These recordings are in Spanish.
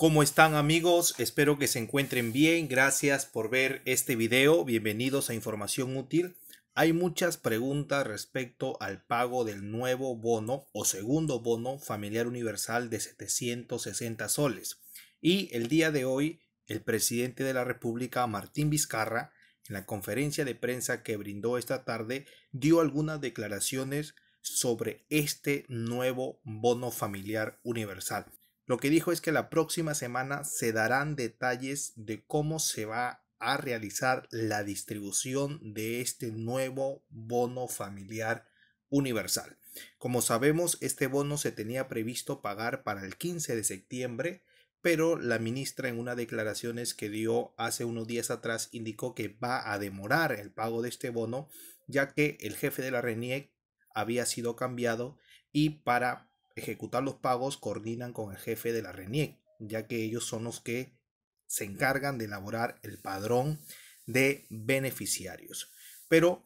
¿Cómo están amigos? Espero que se encuentren bien. Gracias por ver este video. Bienvenidos a Información Útil. Hay muchas preguntas respecto al pago del nuevo bono o segundo bono familiar universal de 760 soles. Y el día de hoy, el presidente de la República, Martín Vizcarra, en la conferencia de prensa que brindó esta tarde, dio algunas declaraciones sobre este nuevo bono familiar universal. Lo que dijo es que la próxima semana se darán detalles de cómo se va a realizar la distribución de este nuevo bono familiar universal. Como sabemos, este bono se tenía previsto pagar para el 15 de septiembre, pero la ministra en una declaraciones que dio hace unos días atrás indicó que va a demorar el pago de este bono, ya que el jefe de la RENIEC había sido cambiado y para ejecutar los pagos coordinan con el jefe de la RENIEC, ya que ellos son los que se encargan de elaborar el padrón de beneficiarios. Pero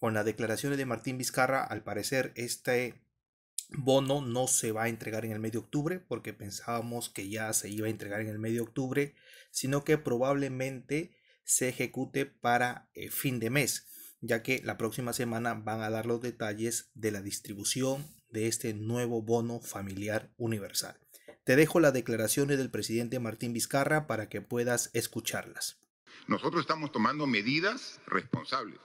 con las declaraciones de Martín Vizcarra, al parecer este bono no se va a entregar en el medio de octubre, porque pensábamos que ya se iba a entregar en el medio de octubre, sino que probablemente se ejecute para eh, fin de mes ya que la próxima semana van a dar los detalles de la distribución de este nuevo bono familiar universal. Te dejo las declaraciones del presidente Martín Vizcarra para que puedas escucharlas. Nosotros estamos tomando medidas responsables.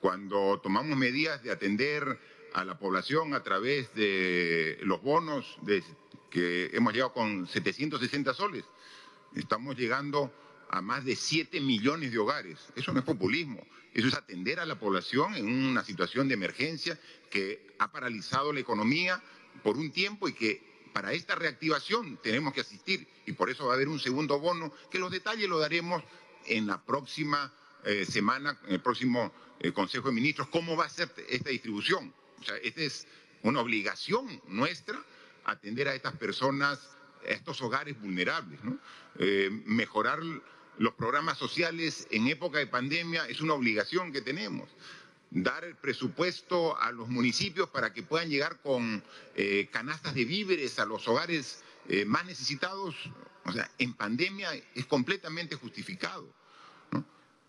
Cuando tomamos medidas de atender a la población a través de los bonos que hemos llegado con 760 soles, estamos llegando a más de 7 millones de hogares. Eso no es populismo, eso es atender a la población en una situación de emergencia que ha paralizado la economía por un tiempo y que para esta reactivación tenemos que asistir y por eso va a haber un segundo bono que los detalles lo daremos en la próxima eh, semana, en el próximo eh, Consejo de Ministros, cómo va a ser esta distribución. O sea, esta es una obligación nuestra atender a estas personas, a estos hogares vulnerables, eh, mejorar los programas sociales en época de pandemia es una obligación que tenemos. Dar el presupuesto a los municipios para que puedan llegar con eh, canastas de víveres a los hogares eh, más necesitados, o sea, en pandemia es completamente justificado.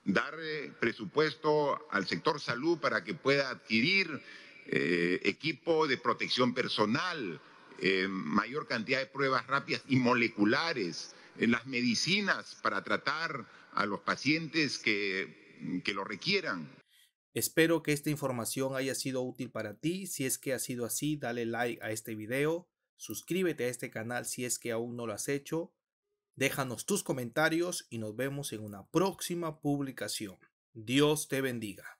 Dar eh, presupuesto al sector salud para que pueda adquirir equipo de protección personal, mayor cantidad de pruebas rápidas y moleculares, las medicinas para tratar a los pacientes que, que lo requieran. Espero que esta información haya sido útil para ti. Si es que ha sido así, dale like a este video, suscríbete a este canal si es que aún no lo has hecho, déjanos tus comentarios y nos vemos en una próxima publicación. Dios te bendiga.